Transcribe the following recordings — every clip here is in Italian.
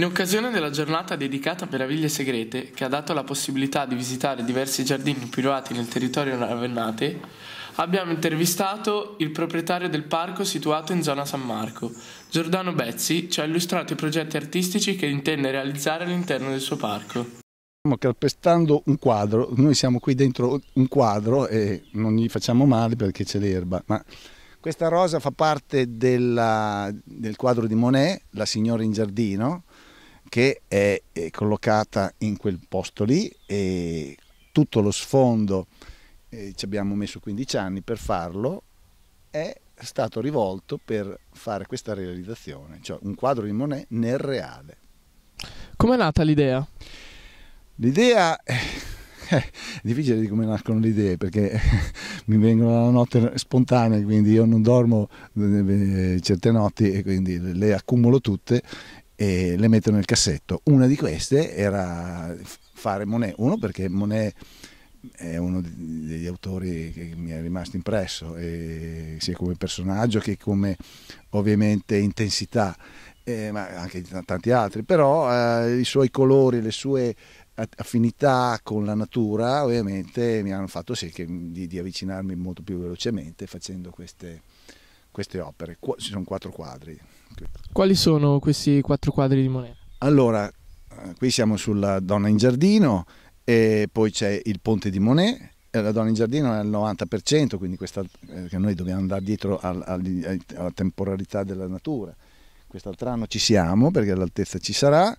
In occasione della giornata dedicata a Meraviglie Segrete, che ha dato la possibilità di visitare diversi giardini privati nel territorio ravennate, abbiamo intervistato il proprietario del parco situato in zona San Marco. Giordano Bezzi ci ha illustrato i progetti artistici che intende realizzare all'interno del suo parco. Stiamo calpestando un quadro, noi siamo qui dentro un quadro e non gli facciamo male perché c'è l'erba, ma questa rosa fa parte della, del quadro di Monet, La signora in giardino, che è collocata in quel posto lì e tutto lo sfondo, eh, ci abbiamo messo 15 anni per farlo, è stato rivolto per fare questa realizzazione, cioè un quadro di Monet nel reale. Come è nata l'idea? L'idea eh, eh, è difficile di come nascono le idee perché mi vengono la notte spontanea, quindi io non dormo eh, certe notti e quindi le accumulo tutte e le metto nel cassetto. Una di queste era fare Monet, uno perché Monet è uno degli autori che mi è rimasto impresso, sia come personaggio che come ovviamente intensità, eh, ma anche tanti altri, però eh, i suoi colori, le sue affinità con la natura ovviamente mi hanno fatto sì che, di, di, avvicinarmi molto più velocemente facendo queste, queste opere. Ci sono quattro quadri. Quali sono questi quattro quadri di Monet? Allora, qui siamo sulla Donna in Giardino e poi c'è il Ponte di Monet. Eh, la Donna in Giardino è al 90%, quindi questa, eh, noi dobbiamo andare dietro al, al, alla temporalità della natura. Quest'altro anno ci siamo perché l'altezza ci sarà,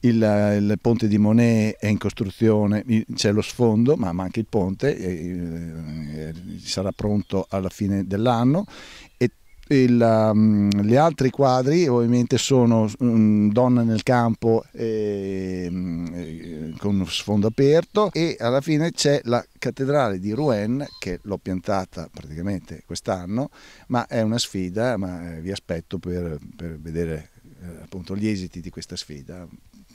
il, il, ponte di Monet è in costruzione, c'è lo sfondo ma manca il ponte, e, e, eh, sarà pronto alla fine dell'anno e il, um, gli altri quadri ovviamente sono um, mm, Donna nel campo e, um, con sfondo aperto e alla fine c'è la cattedrale di Rouen che l'ho piantata praticamente quest'anno ma è una sfida ma eh, vi aspetto per, per vedere eh, appunto gli esiti di questa sfida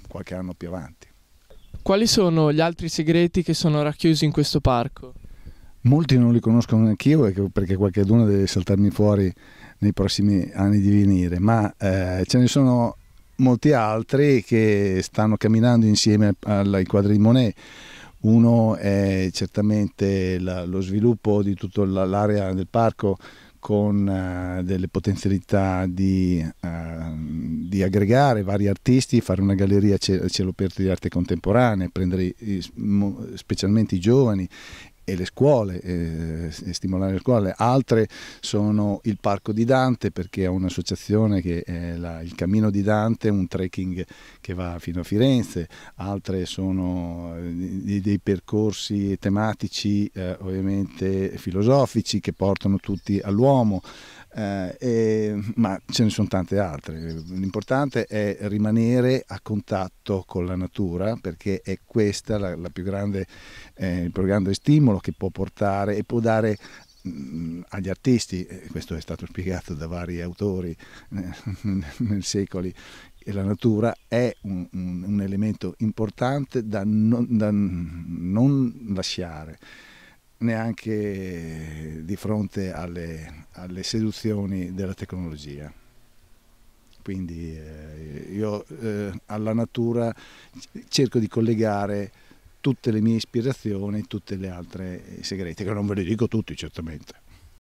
qualche anno più avanti. Quali sono gli altri segreti che sono racchiusi in questo parco? Molti non li conoscono neanch'io perché qualcuno deve saltarmi fuori nei prossimi anni di venire, ma eh, ce ne sono molti altri che stanno camminando insieme ai quadri di Monet. Uno è certamente la, lo sviluppo di tutta l'area del parco con uh, delle potenzialità di, uh, di, aggregare vari artisti, fare una galleria a cielo aperto di arte contemporanea, prendere i, specialmente i giovani e le scuole, eh, stimolare le scuole, altre sono il Parco di Dante perché è un'associazione che è la, il Cammino di Dante, un trekking che va fino a Firenze, altre sono eh, dei, dei percorsi tematici eh, ovviamente filosofici che portano tutti all'uomo, eh, e, ma ce ne sono tante altre. L'importante è rimanere a contatto con la natura perché è questo eh, il più grande stimolo che può portare e può dare mh, mm, agli artisti, questo è stato spiegato da vari autori eh, nei secoli, e la natura è un, un, un elemento importante da non, da non lasciare neanche di fronte alle, alle seduzioni della tecnologia. Quindi eh, io eh, alla natura cerco di collegare tutte le mie ispirazioni, tutte le altre eh, segrete, che non ve le dico tutti certamente.